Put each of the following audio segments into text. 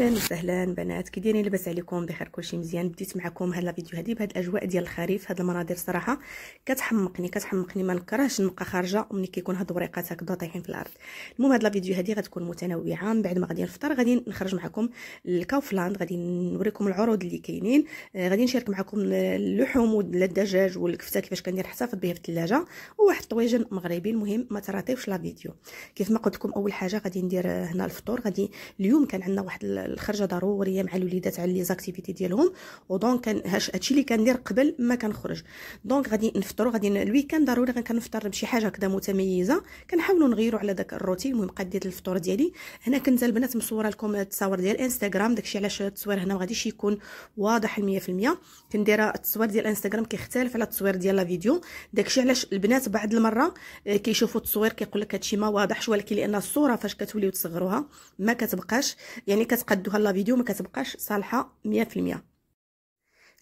اهلا وسهلا بنات كي دايرين لاباس عليكم بخير كلشي مزيان بديت معكم هاد الفيديو هادي بهاد الاجواء ديال الخريف هاد المناظر صراحه كتحمقني كتحمقني ما نكرهش نبقى خارجه ملي كيكون هاد الوريقات هكذا طايحين في الارض المهم هاد الفيديو هادي غتكون متنوعه من بعد ما غادي نفطر غادي نخرج معكم لكاوفلاند غادي نوريكم العروض اللي كاينين آه، غادي نشارك معكم اللحوم والدجاج والكفته كيفاش كندير حتى بها في الثلاجه وواحد الطويجن مغربي المهم ما تراتيوش لا فيديو كيف ما قلت لكم اول حاجه غادي ندير هنا الفطور غادي اليوم كان عندنا واحد الخرجه ضروريه مع الوليدات على لي زاكتيفيتي ديالهم ودونك هادشي اللي كندير قبل ما كنخرج دونك غادي نفطروا غادي الويكاند ضروري كنفطر بشي حاجه كدا متميزه كنحاولوا نغيروا على داك الروتين المهم قديت الفطور ديالي هنا كنت البنات مصوره لكم التصاور ديال انستغرام داكشي علاش التصوير هنا ما غاديش يكون واضح 100% كندير التصوير ديال انستغرام كيختلف على التصوير ديال لا فيديو داكشي علاش البنات بعض المره آه، كيشوفوا التصوير كيقول لك هادشي ما واضحش ولكن لان الصوره فاش كتوليو تصغروها ما كتبقاش يعني كتبقى كدوها لا فيديو ما كتبقاش صالحه 100%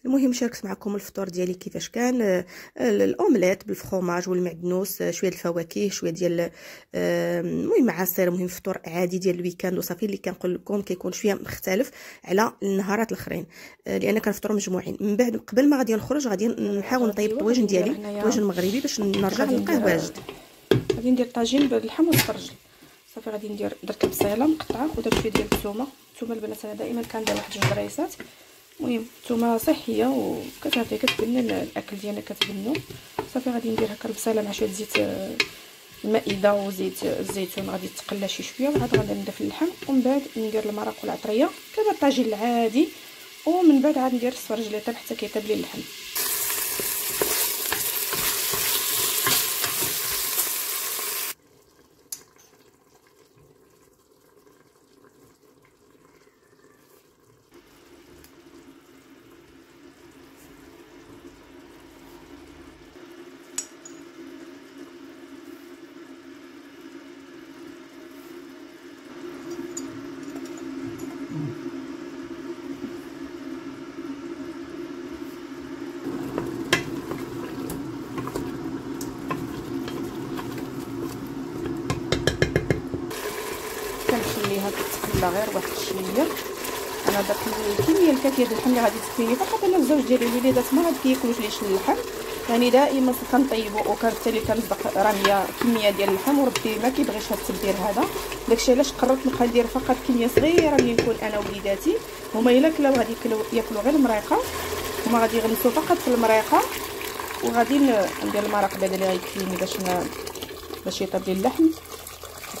المهم شاركت معكم الفطور ديالي كيفاش كان آه، الاومليت بالفخوماج والمعدنوس آه، شويه الفواكه شويه ديال آه، المهم عصير المهم فطور عادي ديال الويكاند وصافي اللي كنقول لكم كيكون شويه مختلف على النهارات الاخرين لان كنفطروا مجموعين من بعد قبل ما غادي نخرج غادي نحاول نطيب الطواجن ديالي الطواجن المغربي باش نرجع نلقاه واجد غادي ندير طاجين باللحم والفرجل صافي غادي ندير درت البصيله مقطعه ودرت شويه ديال الثومه الثومه البنات انا دائما كندير واحد جوج دريسات المهم الثومه صحيه وكتعطي كتبنى الاكل ديالنا كتبنو صافي غادي ندير هكا البصيله مع شويه زيت آه، المائده وزيت الزيتون غادي تقلى شي شويه وعاد غادي في اللحم ومن بعد ندير المرق والعطريه كما الطاجين العادي ومن بعد عاد ندير السفرج طيب حتى كيطيب لي اللحم غير واحد شويه انا درت كميه الكافيه ديال الحمير غادي تكفيني فقط انا الزوج ديالي الوليدات ما غادكياكلوش ليش اللحم يعني دائما كنطيبو وكنحتى لي كنصدق راه هي كميه ديال اللحم وربي ما كيبغيش هاد التبدير هذا داكشي علاش قررت نبقى ندير فقط كميه صغيره ملي نكون انا ووليداتي هما الا كلاو غادي ياكلوا غير المريقه هما غادي يغلسوا فقط في المريقه وغادي ندير المرق بعدا اللي غيكفيني باش باش يطيب لي اللحم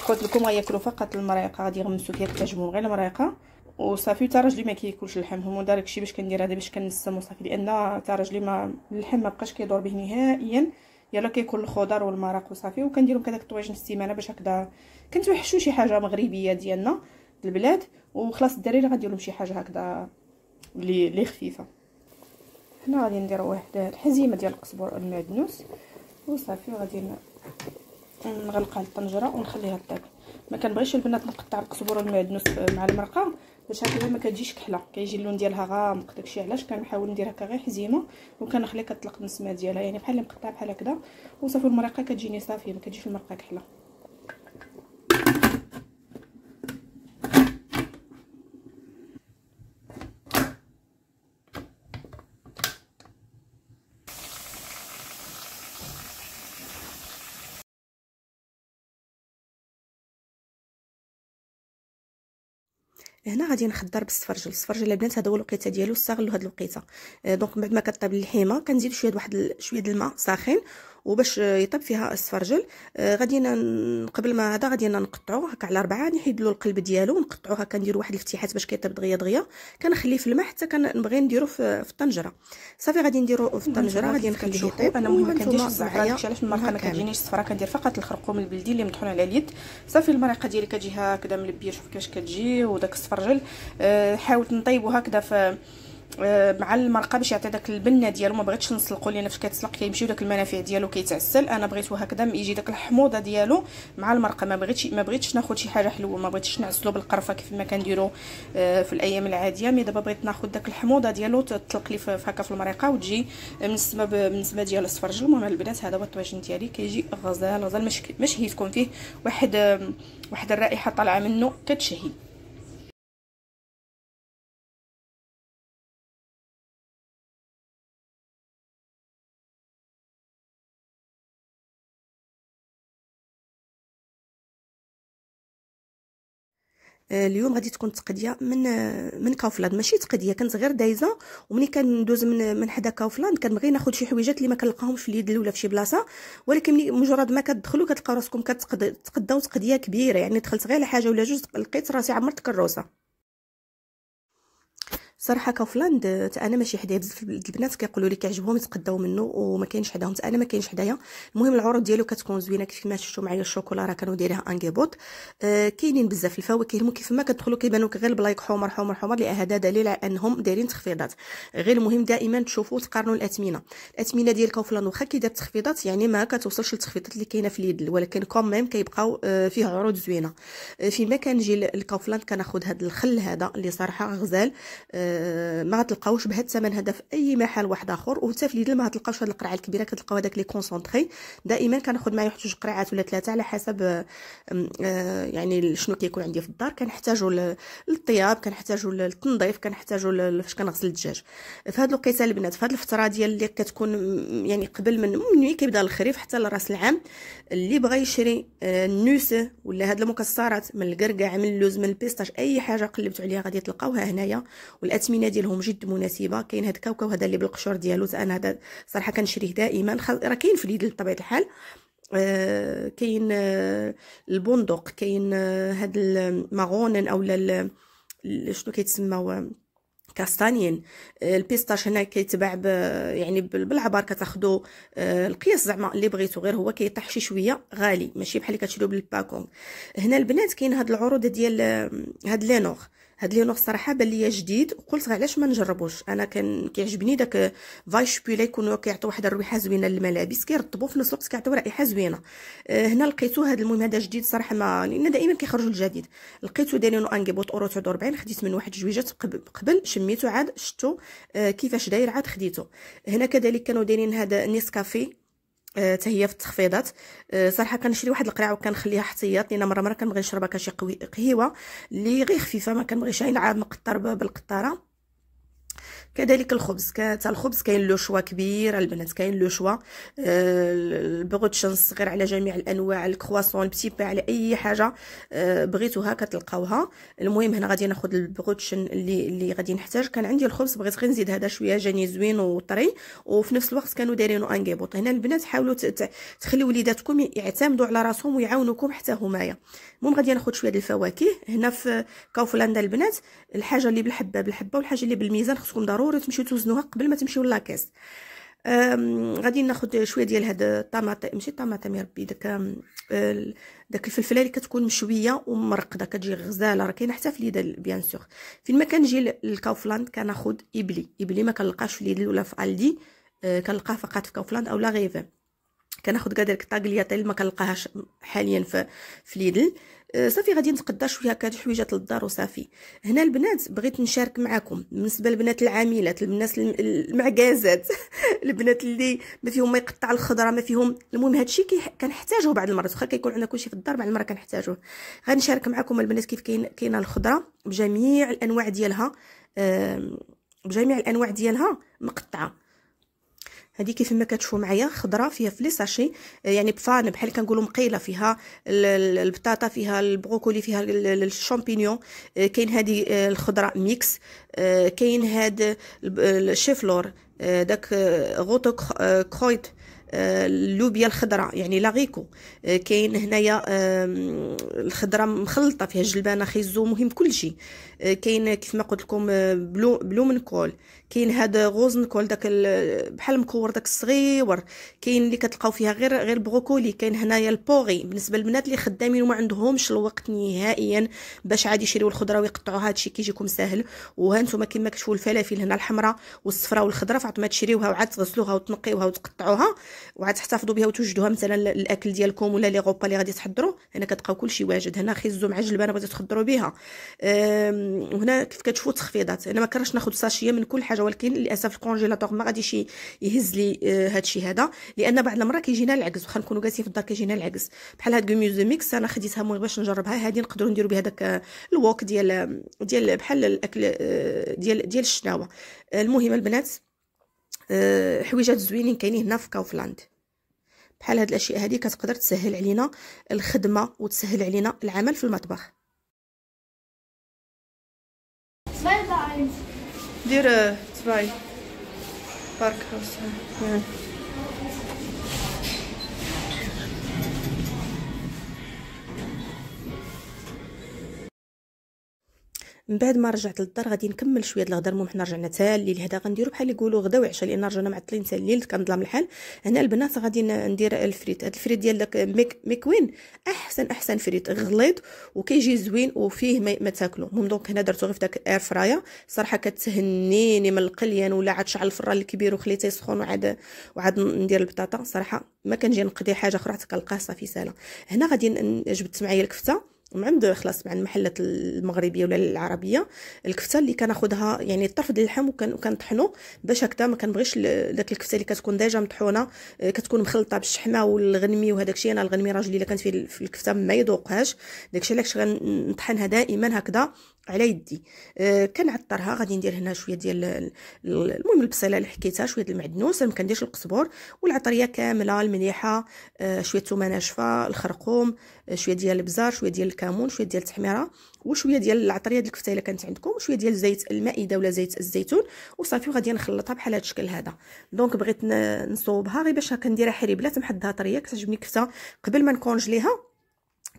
قلت لكم غياكلوا فقط المريقه غادي يغمسوا فيها التجمل غير المريقه وصافي حتى راجلي ما كياكلش اللحم هما دارك الشيء باش كندير هذا باش كنسم وصافي لان حتى راجلي ما اللحم ما بقاش كيدور به نهائيا يلا كياكل الخضر والمرق وصافي وكنديرهم كذاك الطواجن السيمانه باش هكذا كنتوحشوا شي حاجه مغربيه ديالنا البلاد وخلاص الدراري غادي لهم شي حاجه هكذا لي لي خفيفه هنا غادي نديروا واحد الحزيمه ديال القزبر والمعدنوس وصافي غادي نغلقها الطنجره ونخليها طيب ما كنبغيش البنات نقطع القزبره والمعدنوس مع المرقه باش هكا ما كتجيش كحله كيجي اللون ديالها غامق داكشي علاش كنحاول نديرها غير حزيمه وكنخليها كطلق النسمه ديالها يعني بحال اللي مقطعه بحال هكذا وصافي المرقه كتجيني صافيه ما كتجيش المرقه كحله هنا غادي نخضر بالصفرجل الصفرجل البنات هذا هو الوقيته ديالو استغلوا هاد الوقيته آه، دونك بعد ما كطيب اللحيمه كنزيد شويه واحد شويه الماء ساخن وباش يطيب فيها السفرجل آه، غادي قبل ما هذا غادي نقطعوه هكا على ربعه نحيد له القلب ديالو ونقطعوه ندير واحد الفتيحات باش كيطيب دغيا دغيا كنخليه في الماء حتى كنبغي نديرو في الطنجره صافي غادي نديرو في الطنجره غادي نخليه يطيب انا ما كنديرش الزعتر داكشي علاش المرقه ما كتجينيش الصفراء كندير فقط الخرقوم البلدي اللي مطحون على اليد صافي المرقه ديالي كتجي هكذا ملبيه شوف كيفاش كتجي وداك السفرجل آه، حاولت نطيبو هكذا في آه، مع المرقه باش يعطي داك البنه ديالو ما بغيتش نسلقو لان فاش كتسلق كيمشيو داك المنافع ديالو كيتعسل انا بغيتو هكذا يجي داك الحموضه ديالو مع المرقه ما بغيتش ما بغيتش ناخذ شي حاجه حلوه ما بغيتش نعسلو بالقرفه كيف ما كنديرو آه، في الايام العاديه مي دابا بغيت ناخذ داك الحموضه ديالو تطلق لي هكا في المريقه وتجي من السما من ديال الصفرج المهم البنات هذا هو الطواجن ديالي كيجي غزال غزال مش مشهي تكون فيه واحد واحد الرائحه طالعه منه كتشهي آه، اليوم غادي تكون تقديه من آه، من كوفلاند ماشي تقديه كنت غير دايزه ومني كندوز من من حدا كوفلاند كنبغي ناخذ شي حويجات اللي ما كنلقاهمش في اليد الاولى في شي بلاصه ولكن مجرد ما كتدخلوا كتلقاو راسكم كتقداو تقديه كبيره يعني دخلت غير على حاجه ولا جوج لقيت راسي عمرت كروسه صراحه كوفلاند انا ماشي حدايا بزاف البنات كيقولوا لي كيعجبهم يتقداو منه وما كاينش حداهم انا ما كاينش حدايا المهم العروض ديالو كتكون زوينه كيف ما شفتوا معايا الشوكولا راه كانوا دايرها انغيبوط آه كاينين بزاف الفواكه المهم كيف ما كتدخلوا كيبانوا غير البلايك حمر حمر حمر لان هذا دليل على انهم دايرين تخفيضات غير المهم دائما تشوفوا تقارنوا الاثمنه الاثمنه ديال كوفلاند واخا كيدير تخفيضات يعني ما كتوصلش للتخفيضات اللي كاينه في اليد ولكن كوميم كيبقاو آه، فيه عروض زوينه آه، فيما كنجي لكوفلاند كناخذ هذا الخل هذا اللي صراحه غزال آه ما غتلقاوش بهذا الثمن هذا في اي محل واحد اخر وحتى في ليدل ما غتلقاوش هاد القرعه الكبيره كتلقاو هذاك لي كونسونطري دائما كناخذ معايا واحد جوج قرعات ولا ثلاثه على حسب آه، يعني شنو كيكون عندي في الدار كنحتاجو للطياب كنحتاجو للتنظيف كنحتاجو فاش كنغسل الدجاج في هاد الوقيته البنات في هاد الفتره ديال اللي كتكون يعني قبل من ملي كيبدا الخريف حتى لراس العام اللي بغى يشري النوسه آه، ولا هاد المكسرات من الكركاع من اللوز من البيستاج اي حاجه قلبتو عليها غادي تلقاوها هنايا الاثمنه ديالهم جد مناسبه كاين هاد كاوكاو هذا اللي بالقشور ديالو انا هذا صراحه كنشريه دائما راه كاين في اليد بطبيعه الحال آه كاين آه البندق كاين آه هاد الماغونن اولا شنو كيتسماو كاستانيين آه، البيستاش هنا كيتباع يعني بالعبار كتاخدو آه، القياس زعما اللي بغيتو غير هو كيطيح شي شويه غالي ماشي بحال اللي كتشريو بالباكون هنا البنات كاين هاد العروض ديال آه، هاد لينوغ هاد لي لوغ صراحه بان ليا جديد وقلت علاش ما نجربوش انا كان كيعجبني داك فايش بيلا يكونوا كيعطيو واحد الريحه زوينه للملابس كيرطبوا في نفس الوقت كيعطيو رائحه زوينه آه، هنا لقيتو هاد المهم هذا جديد صراحه ما لان دائما كيخرجوا الجديد لقيتو دايرينو انكيبوط اورو 49 خديت من واحد جويجات قبل شميتو عاد شتو آه، كيفاش داير عاد خديتو هنا كذلك كانوا دايرين هذا نيسكافي حتى آه، هي في التخفيضات آه، صراحه كنشري واحد القرعه وكنخليها احتياط لان مره مره كنبغي نشربها كشي قهوه اللي غير خفيفه ما كنبغيش عاد مقطر بالقطاره كذلك الخبز حتى الخبز كاين لو شوا كبير البنات كاين لو شوا آه، البروتشن الصغير على جميع الانواع الكرواسون البتي با على اي حاجه آه، بغيتوها كتلقاوها المهم هنا غادي ناخذ البروتشن اللي اللي غادي نحتاج كان عندي الخبز بغيت غير نزيد هذا شويه جاني زوين وطري وفي نفس الوقت كانوا دايرينو انكيبوط هنا البنات حاولوا تخليو وليداتكم يعتمدوا على راسهم ويعاونوكم حتى همايا المهم غادي ناخذ شويه الفواكه هنا في كاوفلاندا البنات الحاجه اللي بالحبه بالحبه والحاجه اللي بالميزان خصكم ضروري ضروري تمشيو توزنوها قبل ما تمشيو لاكاس غادي ناخذ شويه ديال هاد الطماطم ماشي الطماطم يا ربي داك داك الفلفله اللي كتكون مشويه ومرقده كتجي غزاله راه كاينه حتى في ليدل بيان سور فين ما كنجي للكاوفلاند كناخذ ابلي ابلي ما كنلقاش في ليدل ولا في الدي أه، كنلقاه فقط في كاوفلاند اولا غيفان كناخد كذلك طاغلياتيل ما كنلقاهاش حاليا في في ليدل آه، صافي غادي نتقدا شويه هكا الحويجات للدار وصافي هنا البنات بغيت نشارك معكم بالنسبه للبنات العاملات الناس المعكازات البنات اللي ما فيهم ما يقطع الخضره ما فيهم المهم هادشي كنحتاجوه بعض المرات واخا كيكون عندنا كلشي في الدار بعض المرات كنحتاجوه غنشارك معكم البنات كيف كاين كاينه الخضره بجميع الانواع ديالها بجميع الانواع ديالها مقطعه هذه كيف ما كتشوفوا معايا خضره فيها فلي ساشي آه، يعني بفان بحال كنقولوا مقيله فيها البطاطا فيها البروكولي فيها الشامبينيون آه، كاين هذه آه، الخضره ميكس كاين هاد الشيفلور داك غوتو كرويت اللوبيا الخضراء يعني لاغيكو كاين هنايا الخضره مخلطه فيها جلبانه خيزو مهم كلشي كاين كيف ما قلت لكم بلو بلومنكول كاين هاد غوزنكول داك بحال المكور داك الصغيور كاين اللي كتلقاو فيها غير غير البروكولي كاين هنايا البوغي بالنسبه للبنات اللي خدامين وما عندهمش الوقت نهائيا باش عادي يشريو الخضره ويقطعوا هادشي كيجيكم ساهل وهانتوما كما كتشوفوا الفلافل هنا الحمراء والصفراء والخضراء فعاد ما تشريوها وعاد تغسلوها وتنقيوها وتقطعوها وعاد تحتفظوا بها وتوجدوها مثلا الاكل ديالكم ولا لي غوبا اللي غادي تحضروا هنا كتلقاو كلشي واجد هنا خيزو مع جلبانه بغيتو تخضروا بها وهنا كيف كتشوفوا تخفيضات انا ما كرهتش ناخذ ساشيه من كل حاجه حاجه ولكن للاسف الكونجيلاتور ما غاديش يهز لي آه، الشيء هذا لان بعض المرات كيجينا العكس واخا نكونوا جالسين في الدار كيجينا العكس بحال هاد غوميوز ميكس انا خديتها المهم باش نجربها هادي نقدروا نديروا بها داك آه، الووك ديال آه، ديال بحال الاكل ديال ديال الشناوه المهم البنات حويجات زوينين كاينين هنا في كاوفلاند بحال هاد الاشياء هادي كتقدر تسهل علينا الخدمه وتسهل علينا العمل في المطبخ دير Zwei. Parkhouse, من بعد ما رجعت للدار غادي نكمل شويه ديال الغدا المهم حنا رجعنا تا الليل هذا غنديرو بحال يقولوا غدا وعشاء لان رجعنا معطلين تا الليل كان ظلام الحال هنا البنات غادي ندير الفريت هاد الفريت ديال داك ميك ميكوين احسن احسن فريت غليظ وكيجي زوين وفيه ما, ما تاكلو المهم دونك هنا درتو غير في داك الاير فرايا صراحه كتهنيني من القليان يعني ولا عاد شعل الفران الكبير وخليته يسخن وعاد وعاد ندير البطاطا صراحه ما كنجي نقضي حاجه اخرى حتى كنلقاه صافي سالا هنا غادي جبت معايا الكفته من عند خلاص مع المحلات المغربيه ولا العربيه الكفته اللي كناخذها يعني الطرف ديال اللحم وكنطحنو باش هكذا ما كنبغيش داك الكفته اللي كتكون ديجا مطحونه آه، كتكون مخلطه بالشحمه والغنمي وهذاك الشيء انا الغنمي راجلي الا كانت في الكفته ما يذوقهاش داكشي علاش غنطحنها دائما هكذا على يدي آه، كنعطرها غادي ندير هنا شويه ديال المهم البصيله اللي حكيتها شويه ديال المعدنوس ما كنديرش القزبر والعطريه كامله المليحه آه، شويه الثومه ناشفه الخرقوم آه، شويه ديال البزار شويه ديال الكمون شويه ديال التحميره وشويه ديال العطريه ديال الكفته الا كانت عندكم وشويه ديال زيت المائده ولا زيت الزيتون وصافي وغادي نخلطها بحال هذا الشكل هذا دونك بغيت نصوبها غير باش كنديرها حريبلات محدها طريه كتعجبني الكفته قبل ما نكونجليها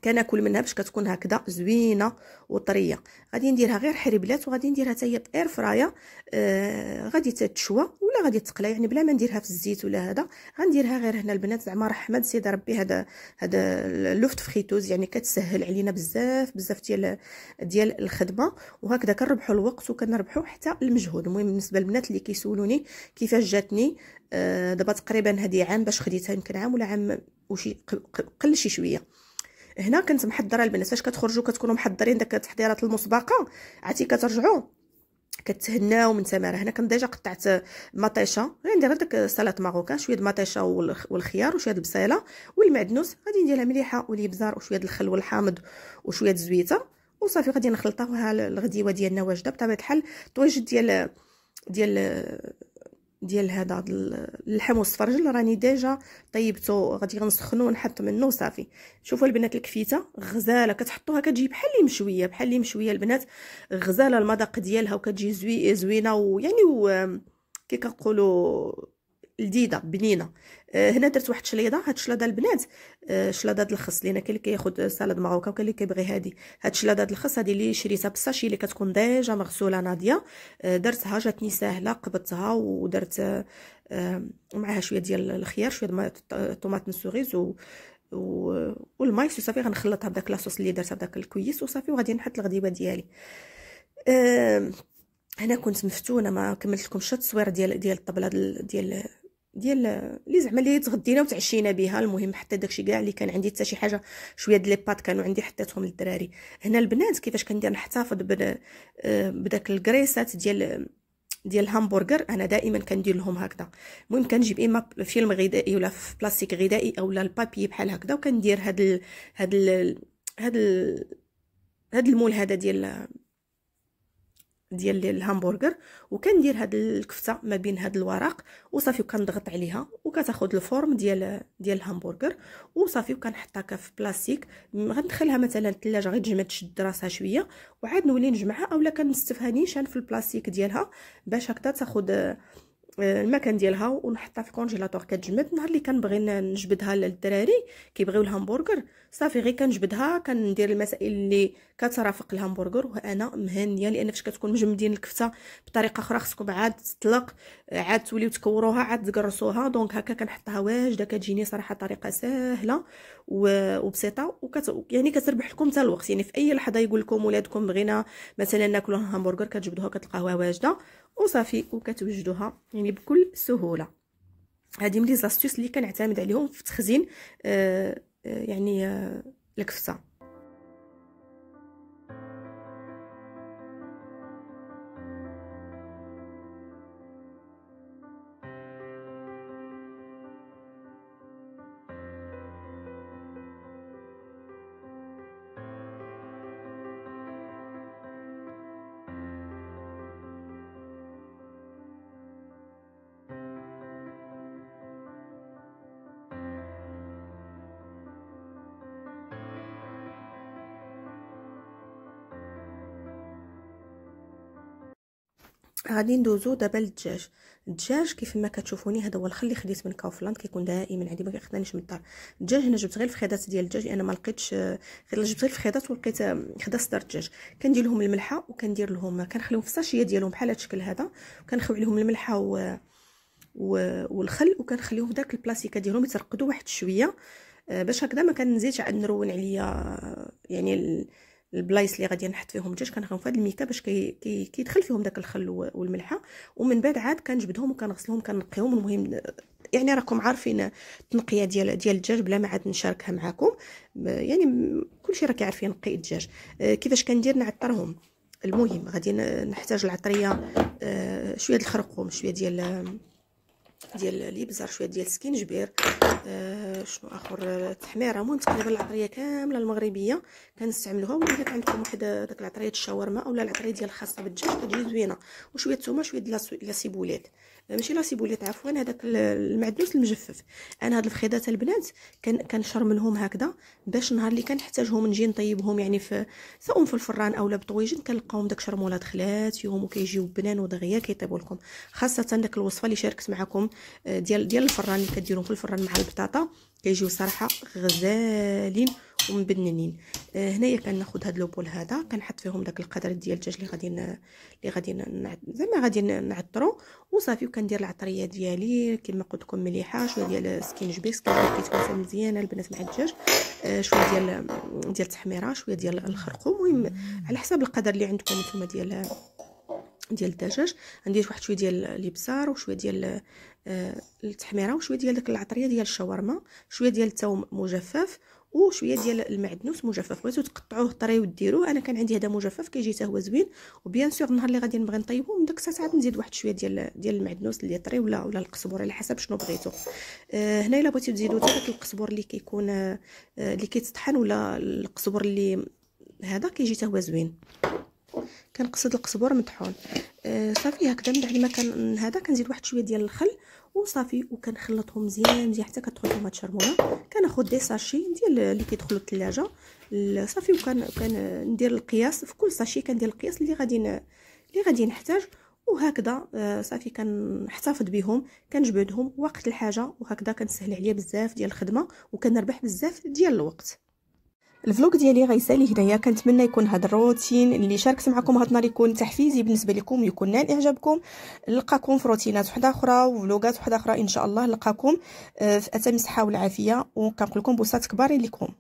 كناكل منها باش كتكون هكذا زوينه وطريه غادي نديرها غير حربلات وغادي نديرها حتى هي باير فرايا آه غادي تتشوى ولا غادي تقلى يعني بلا ما نديرها في الزيت ولا هذا غنديرها غير هنا البنات زعما رحمه سيد ربي هذا هذا لوفت فخيتوز يعني كتسهل علينا بزاف بزاف ديال ديال الخدمه وهكذا كنربحوا الوقت وكنربحوا حتى المجهود المهم بالنسبه للبنات اللي كيسولوني كيفاش جاتني آه دابا تقريبا هذه عام باش خديتها يمكن عام ولا عام وشي قل شي شويه هنا كنت محضره البنات فاش كتخرجوا كتكونوا محضرين داك التحضيرات المسبقه عرفتي كترجعوا كتهناو من تماره هنا كنت ديجا قطعت مطيشه غير غير داك سلطه ماروكان شويه د مطيشه والخيار وشويه د البصيله والمعدنوس غادي نديرها مليحه والابزار وشويه د الخل والحامض وشويه د الزويته وصافي غادي نخلطوها الغديوه ديالنا واجده بطبيعه الحال الطويج ديال ديال ديال هذا اللحم والسفرجل راني ديجا طيبته غادي غنسخنو ونحط منه وصافي شوفوا البنات الكفيته غزاله كتحطوها كتجي بحال اللي مشويه بحال اللي مشويه البنات غزاله المذاق ديالها وكتجي زوي زوينه ويعني كي كنقولوا لذيذه بنينه آه، هنا درت واحد الشليضه هاد الشلاضه البنات شلاضه الخس لان كاين اللي كياخذ سلطه معوكه وكاين اللي كيبغي هادي هاد الشلاضه الخس هادي اللي شريتها بالساشي اللي كتكون ديجا مغسوله ناضيه آه، درتها جاتني ساهله قبضتها ودرت آه، معها شويه ديال الخيار شويه ديال الطوماط و و... والماء صافي غنخلطها بداك لاصوص اللي درتها بداك الكويس وصافي وغادي نحط الغديبه ديالي هنا كنت مفتونه ما كملت لكمش التصوير ديال ديال الطبله ديال ديال اللي زعما اللي تغدينا وتعشينا بها المهم حتى داكشي كاع اللي كان عندي حتى شي حاجه شويه ديال لي بات كانوا عندي حطيتهم للدراري هنا البنات كيفاش كندير نحتفظ آه، بداك الكريسات ديال ديال الهامبرغر انا دائما كندير لهم هكذا المهم كنجيب اما فيلم غذائي ولا في بلاستيك غذائي اولا البابي بحال هكذا وكندير هاد ال هاد ال هاد ال هاد المول هذا ديال ديال الهامبرجر وكندير هاد الكفته ما بين هاد الورق وصافي وكنضغط عليها وكتاخذ الفورم ديال ديال الهامبرجر وصافي وكنحطها في بلاستيك غندخلها مثلا الثلاجه غير تجمد تشد راسها شويه وعاد نولي نجمعها اولا كنستفها نيشان في البلاستيك ديالها باش هكذا تاخد المكان ديالها ونحطها في كونجيلاتور كتجمد نهار اللي كنبغي نجبدها للدراري كيبغيو الهامبرجر صافي غير كنجبدها كندير المسائل اللي كترافق الهامبرجر وانا مهنيه لان فاش كتكون مجمدين الكفته بطريقه اخرى خصكم عاد تطلق عاد توليو تكوروها عاد تقرصوها دونك هكا كنحطها واجده كتجيني صراحه طريقه سهله وبسيطه وكت يعني كتربح لكم حتى الوقت يعني في اي لحظه يقول لكم ولادكم بغينا مثلا ناكلوا هامبرجر كتجبدوها كتلقاوها واجده وصافي وكتوجدوها يعني بكل سهوله هذه من لي زاستوس اللي كنعتمد عليهم في تخزين آه, آه، يعني آه الكفته غادي ندوزو دابا للدجاج الدجاج كيف ما كتشوفوني هذا هو الخل اللي خديت من كوفلاند كيكون دائما عندي ما كنخدانيش من الدار الدجاج هنا جبت غير الفخيضات ديال الدجاج لان ما لقيتش غير جبت غير الفخيضات ولقيت خدا آه، صدر الدجاج كندير لهم الملحه وكندير لهم كنخليهم في الساشيه ديالهم بحال هذا الشكل هذا وكنخوي عليهم الملحه و... و... والخل وكنخليهم في داك البلاستيكه ديالهم يترقدوا واحد شويه آه، باش هكذا ما كنزيدش عاد نرون عليا يعني ال... البلايص اللي غادي نحط فيهم الدجاج كنغرهم في هاد الميكا باش كي كي كيدخل فيهم داك الخل والملحه ومن بعد عاد كنجبدهم وكنغسلهم كنقيهم المهم يعني راكم عارفين التنقيه ديال ديال الدجاج بلا ما عاد نشاركها معكم يعني كلشي راه كيعرف ينقي الدجاج آه، كيفاش كندير نعطرهم المهم غادي نحتاج العطريه آه، شويه د الخرقوم شويه ديال آه، ديال الابزار شويه ديال السكينجبير آه شنو اخر التحميره مون تقريبا العطريه كامله المغربيه كنستعملوها ولا كانت عندكم واحد داك العطريه الشاورما اولا العطريه ديال الخاصه بالدجاج كتجي زوينه وشويه الثومه شويه ديال سيبوليت ماشي لا سيبوليت عفوا هذاك المعدنوس المجفف انا هاد الفخيضات البنات كنشر منهم هكذا باش نهار اللي كنحتاجهم نجي نطيبهم يعني في سواء في الفران اولا بطويجن كنلقاهم داك دخلات يوم وكيجيو بنان ودغيا كيطيبوا لكم خاصه داك الوصفه اللي شاركت معكم آه، ديال ديال الفران اللي كديرهم في الفران مع البطاطا كيجيو صراحه غزالين ومبننين آه هنايا كناخذ هاد لوبول هذا كنحط فيهم داك القدر ديال الدجاج اللي غادي اللي غادي زعما غادي نعطرو وصافي وكندير العطريه ديالي كما قلت لكم مليحه شويه ديال سكينجبيكس كيتكون مزيانه البنات مع الدجاج آه شويه ديال ديال التحميره شويه ديال الخرقوم المهم على حسب القدر اللي عندكم نتوما ديال ديال الدجاج ندير واحد شويه ديال الابزار وشويه ديال آه، التحميره وشويه ديال داك العطريه ديال الشاورما شويه ديال الثوم مجفف وشويه ديال المعدنوس مجفف بغيتو تقطعوه طري ديروه انا كان عندي هذا مجفف كيجي حتى هو زوين وبيان سور النهار اللي غادي نبغي نطيبو من داك الساعه عاد نزيد واحد شويه ديال ديال المعدنوس اللي طري ولا ولا القزبور على حسب شنو بغيتو آه هنا الا بغيتو تزيدو حتى داك القزبور اللي كيكون آه اللي كيتطحن ولا القزبور اللي هذا كيجي حتى هو زوين كنقصد القزبر مطحون آه، صافي هكذا من بعد ما كان هذا كنزيد واحد شويه ديال الخل وصافي وكنخلطهم مزيان مزيان حتى كتدخل لهم هاد الشرموله كناخذ دي ساشي ديال اللي كيدخلوا الثلاجه صافي وكان كندير القياس في كل ساشي كندير القياس اللي غادي اللي غادي نحتاج وهكذا آه، صافي كنحتفظ بهم كنجبدهم وقت الحاجه وهكذا كنسهل عليا بزاف ديال الخدمه وكنربح بزاف ديال الوقت الفلوق ديالي غيسالي هنايا كنتمنى يكون هذا الروتين اللي شاركت معكم هاد النهار يكون تحفيزي بالنسبه لكم يكون نال اعجابكم نلقاكم في روتينات وحده اخرى وفلوقات وحده اخرى ان شاء الله نلقاكم آه، في اتم الصحه والعافيه وكنقول لكم بوسات كبار لكم